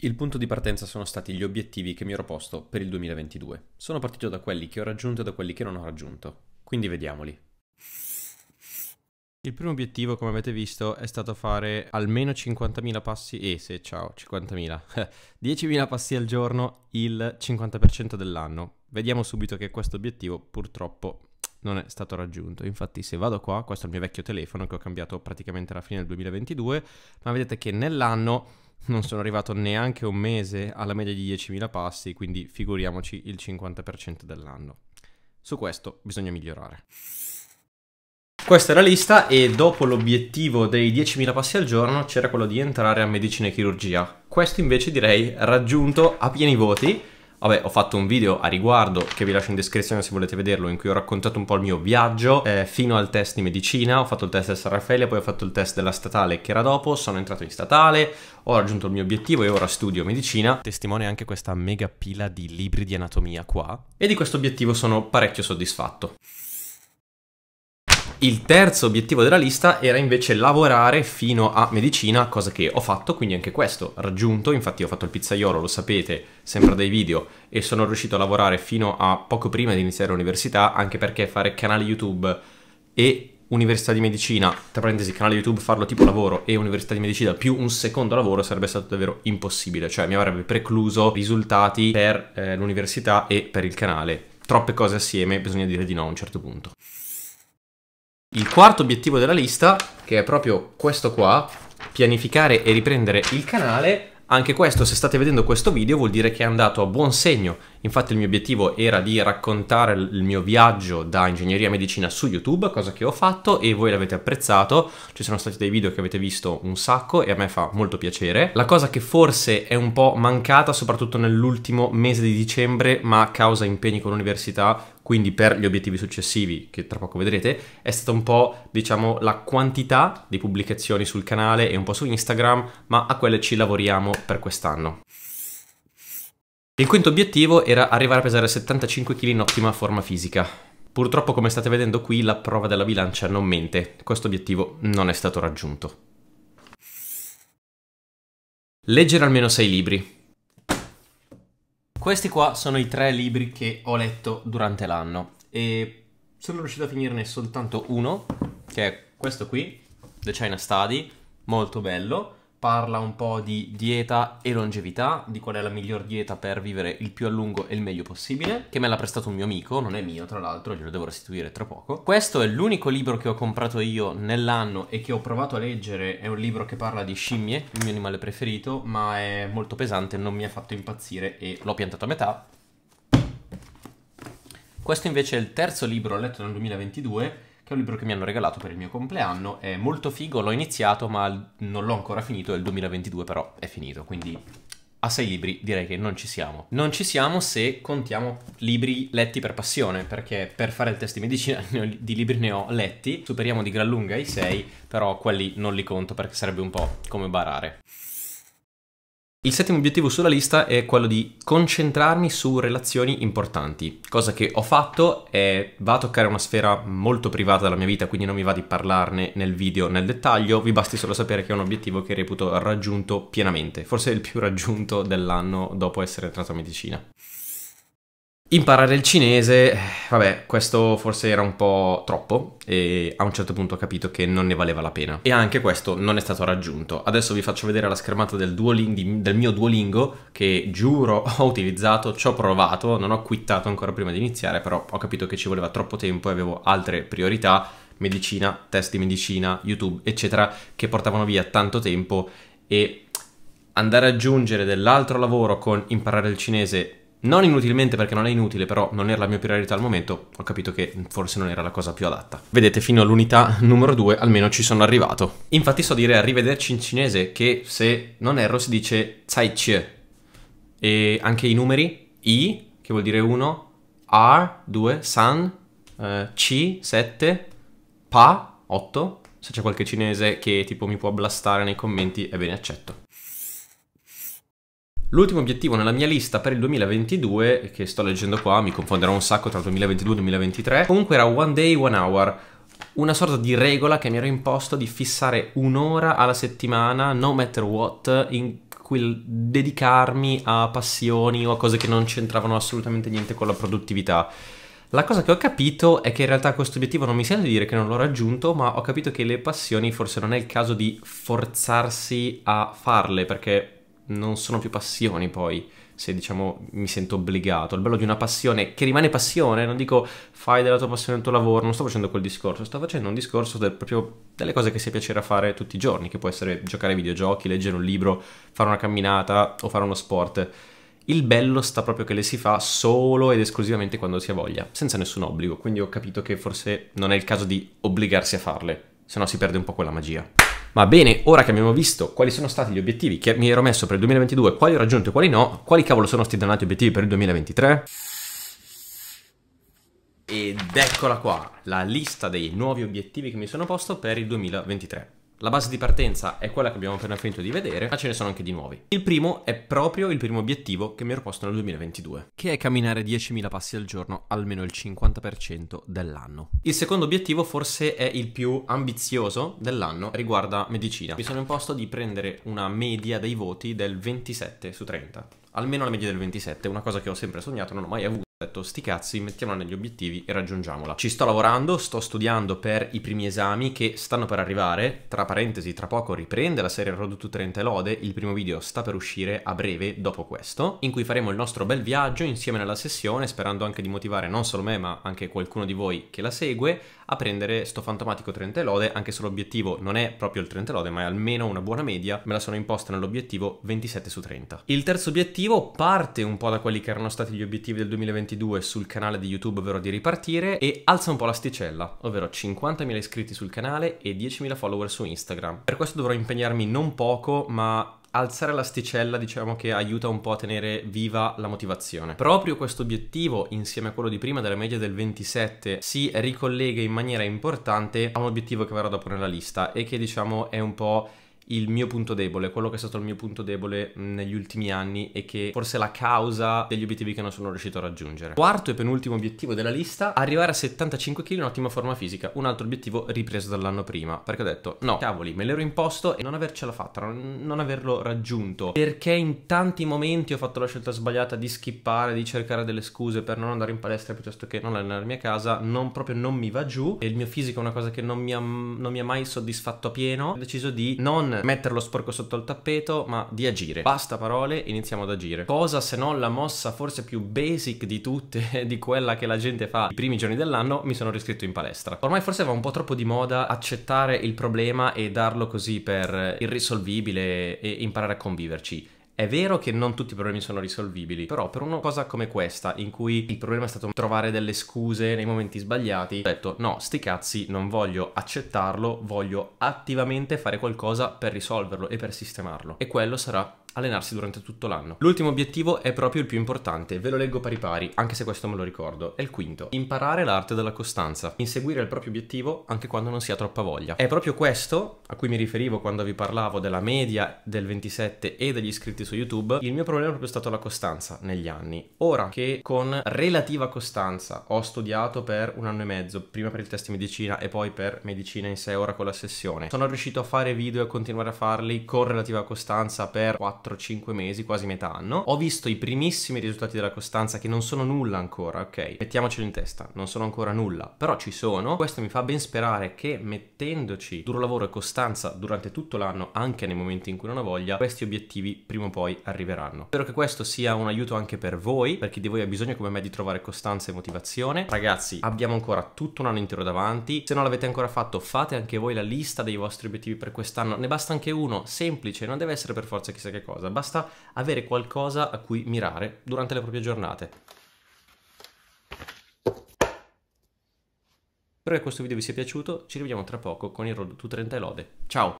Il punto di partenza sono stati gli obiettivi che mi ero posto per il 2022. Sono partito da quelli che ho raggiunto e da quelli che non ho raggiunto. Quindi vediamoli. Il primo obiettivo, come avete visto, è stato fare almeno 50.000 passi, e eh, se ciao, 50.000, 10.000 passi al giorno il 50% dell'anno. Vediamo subito che questo obiettivo purtroppo non è stato raggiunto. Infatti, se vado qua, questo è il mio vecchio telefono che ho cambiato praticamente alla fine del 2022, ma vedete che nell'anno non sono arrivato neanche un mese alla media di 10.000 passi, quindi figuriamoci il 50% dell'anno. Su questo bisogna migliorare. Questa è la lista e dopo l'obiettivo dei 10.000 passi al giorno c'era quello di entrare a medicina e chirurgia. Questo invece direi raggiunto a pieni voti Vabbè, ho fatto un video a riguardo che vi lascio in descrizione se volete vederlo, in cui ho raccontato un po' il mio viaggio eh, fino al test di medicina, ho fatto il test del San Raffaele, poi ho fatto il test della statale che era dopo, sono entrato in statale, ho raggiunto il mio obiettivo e ora studio medicina. Testimone anche questa mega pila di libri di anatomia qua. E di questo obiettivo sono parecchio soddisfatto. Il terzo obiettivo della lista era invece lavorare fino a medicina, cosa che ho fatto, quindi anche questo raggiunto. Infatti ho fatto il pizzaiolo, lo sapete, sempre dai video, e sono riuscito a lavorare fino a poco prima di iniziare l'università, anche perché fare canale YouTube e università di medicina, tra parentesi canale YouTube, farlo tipo lavoro e università di medicina più un secondo lavoro sarebbe stato davvero impossibile, cioè mi avrebbe precluso risultati per eh, l'università e per il canale. Troppe cose assieme, bisogna dire di no a un certo punto. Il quarto obiettivo della lista, che è proprio questo qua, pianificare e riprendere il canale, anche questo, se state vedendo questo video, vuol dire che è andato a buon segno. Infatti il mio obiettivo era di raccontare il mio viaggio da ingegneria medicina su YouTube, cosa che ho fatto e voi l'avete apprezzato. Ci sono stati dei video che avete visto un sacco e a me fa molto piacere. La cosa che forse è un po' mancata, soprattutto nell'ultimo mese di dicembre, ma a causa impegni con l'università, quindi per gli obiettivi successivi, che tra poco vedrete, è stata un po', diciamo, la quantità di pubblicazioni sul canale e un po' su Instagram, ma a quelle ci lavoriamo per quest'anno. Il quinto obiettivo era arrivare a pesare 75 kg in ottima forma fisica. Purtroppo, come state vedendo qui, la prova della bilancia non mente. Questo obiettivo non è stato raggiunto. Leggere almeno 6 libri. Questi qua sono i tre libri che ho letto durante l'anno e sono riuscito a finirne soltanto uno, che è questo qui, The China Study, molto bello, parla un po' di dieta e longevità, di qual è la miglior dieta per vivere il più a lungo e il meglio possibile, che me l'ha prestato un mio amico, non è mio tra l'altro, glielo devo restituire tra poco. Questo è l'unico libro che ho comprato io nell'anno e che ho provato a leggere, è un libro che parla di scimmie, il mio animale preferito, ma è molto pesante, non mi ha fatto impazzire e l'ho piantato a metà. Questo invece è il terzo libro letto nel 2022 che è un libro che mi hanno regalato per il mio compleanno. È molto figo, l'ho iniziato, ma non l'ho ancora finito. È il 2022, però è finito, quindi a sei libri direi che non ci siamo. Non ci siamo se contiamo libri letti per passione, perché per fare il test di medicina di libri ne ho letti, superiamo di gran lunga i sei, però quelli non li conto perché sarebbe un po' come barare. Il settimo obiettivo sulla lista è quello di concentrarmi su relazioni importanti, cosa che ho fatto e va a toccare una sfera molto privata della mia vita, quindi non mi va di parlarne nel video nel dettaglio, vi basti solo sapere che è un obiettivo che reputo raggiunto pienamente, forse il più raggiunto dell'anno dopo essere entrato a medicina. Imparare il cinese, vabbè, questo forse era un po' troppo e a un certo punto ho capito che non ne valeva la pena. E anche questo non è stato raggiunto. Adesso vi faccio vedere la schermata del, Duoling, del mio Duolingo che giuro ho utilizzato, ci ho provato, non ho quittato ancora prima di iniziare, però ho capito che ci voleva troppo tempo e avevo altre priorità, medicina, test di medicina, YouTube, eccetera, che portavano via tanto tempo e andare ad aggiungere dell'altro lavoro con imparare il cinese non inutilmente perché non è inutile, però non era la mia priorità al momento, ho capito che forse non era la cosa più adatta. Vedete, fino all'unità numero 2 almeno ci sono arrivato. Infatti so dire arrivederci in cinese che se non erro si dice zai chie. E anche i numeri, i, che vuol dire 1, r, 2, san, eh, c, 7, pa, 8. Se c'è qualche cinese che tipo mi può blastare nei commenti, ebbene accetto. L'ultimo obiettivo nella mia lista per il 2022, che sto leggendo qua, mi confonderò un sacco tra il 2022 e il 2023, comunque era One Day, One Hour, una sorta di regola che mi ero imposto di fissare un'ora alla settimana, no matter what, in cui dedicarmi a passioni o a cose che non c'entravano assolutamente niente con la produttività. La cosa che ho capito è che in realtà questo obiettivo non mi sento di dire che non l'ho raggiunto, ma ho capito che le passioni forse non è il caso di forzarsi a farle, perché non sono più passioni poi, se diciamo mi sento obbligato. Il bello di una passione che rimane passione, non dico fai della tua passione il tuo lavoro, non sto facendo quel discorso, sto facendo un discorso del, proprio delle cose che si è piacere a fare tutti i giorni, che può essere giocare ai videogiochi, leggere un libro, fare una camminata o fare uno sport. Il bello sta proprio che le si fa solo ed esclusivamente quando si ha voglia, senza nessun obbligo, quindi ho capito che forse non è il caso di obbligarsi a farle, se no si perde un po' quella magia. Va bene, ora che abbiamo visto quali sono stati gli obiettivi che mi ero messo per il 2022, quali ho raggiunto e quali no, quali cavolo sono stati dannati obiettivi per il 2023? Ed eccola qua, la lista dei nuovi obiettivi che mi sono posto per il 2023. La base di partenza è quella che abbiamo appena finito di vedere, ma ce ne sono anche di nuovi. Il primo è proprio il primo obiettivo che mi ero posto nel 2022, che è camminare 10.000 passi al giorno almeno il 50% dell'anno. Il secondo obiettivo forse è il più ambizioso dell'anno, riguarda medicina. Mi sono imposto di prendere una media dei voti del 27 su 30, almeno la media del 27, una cosa che ho sempre sognato, non ho mai avuto ho detto sti cazzi, mettiamola negli obiettivi e raggiungiamola. Ci sto lavorando, sto studiando per i primi esami che stanno per arrivare, tra parentesi tra poco riprende la serie Road to 30 Lode, il primo video sta per uscire a breve dopo questo, in cui faremo il nostro bel viaggio insieme nella sessione, sperando anche di motivare non solo me ma anche qualcuno di voi che la segue, a prendere sto fantomatico 30 lode, anche se l'obiettivo non è proprio il 30 lode, ma è almeno una buona media, me la sono imposta nell'obiettivo 27 su 30. Il terzo obiettivo parte un po' da quelli che erano stati gli obiettivi del 2022 sul canale di YouTube, ovvero di ripartire, e alza un po' l'asticella, ovvero 50.000 iscritti sul canale e 10.000 follower su Instagram. Per questo dovrò impegnarmi non poco, ma alzare l'asticella diciamo che aiuta un po' a tenere viva la motivazione. Proprio questo obiettivo insieme a quello di prima della media del 27 si ricollega in maniera importante a un obiettivo che verrà dopo nella lista e che diciamo è un po' il mio punto debole, quello che è stato il mio punto debole negli ultimi anni e che forse è la causa degli obiettivi che non sono riuscito a raggiungere. Quarto e penultimo obiettivo della lista, arrivare a 75 kg in ottima forma fisica, un altro obiettivo ripreso dall'anno prima, perché ho detto no, cavoli, me l'ero imposto e non avercela fatta, non, non averlo raggiunto, perché in tanti momenti ho fatto la scelta sbagliata di skippare, di cercare delle scuse per non andare in palestra piuttosto che non allenare la mia casa, non proprio non mi va giù e il mio fisico è una cosa che non mi ha, non mi ha mai soddisfatto a pieno, ho deciso di non non eh. mettere lo sporco sotto il tappeto, ma di agire. Basta parole, iniziamo ad agire. Cosa se non la mossa forse più basic di tutte, di quella che la gente fa i primi giorni dell'anno, mi sono riscritto in palestra. Ormai forse va un po' troppo di moda accettare il problema e darlo così per irrisolvibile e imparare a conviverci è vero che non tutti i problemi sono risolvibili, però per una cosa come questa, in cui il problema è stato trovare delle scuse nei momenti sbagliati, ho detto no, sti cazzi, non voglio accettarlo, voglio attivamente fare qualcosa per risolverlo e per sistemarlo. E quello sarà allenarsi durante tutto l'anno. L'ultimo obiettivo è proprio il più importante, ve lo leggo pari pari, anche se questo me lo ricordo, è il quinto. Imparare l'arte della costanza, inseguire il proprio obiettivo anche quando non si ha troppa voglia. È proprio questo a cui mi riferivo quando vi parlavo della media del 27 e degli iscritti su YouTube, il mio problema è proprio stato la costanza negli anni. Ora che con relativa costanza ho studiato per un anno e mezzo, prima per il test di medicina e poi per medicina in sé, ora con la sessione, sono riuscito a fare video e continuare a farli con relativa costanza per 4-5 mesi, quasi metà anno. Ho visto i primissimi risultati della costanza che non sono nulla ancora, ok? Mettiamocelo in testa, non sono ancora nulla, però ci sono. Questo mi fa ben sperare che mettendoci duro lavoro e costanza durante tutto l'anno, anche nei momenti in cui non ho voglia, questi obiettivi prima o poi poi arriveranno. Spero che questo sia un aiuto anche per voi, per chi di voi ha bisogno come me di trovare costanza e motivazione. Ragazzi, abbiamo ancora tutto un anno intero davanti. Se non l'avete ancora fatto, fate anche voi la lista dei vostri obiettivi per quest'anno. Ne basta anche uno, semplice, non deve essere per forza chissà che cosa, basta avere qualcosa a cui mirare durante le proprie giornate. Spero che questo video vi sia piaciuto, ci rivediamo tra poco con il Road to 30 Lode. Ciao!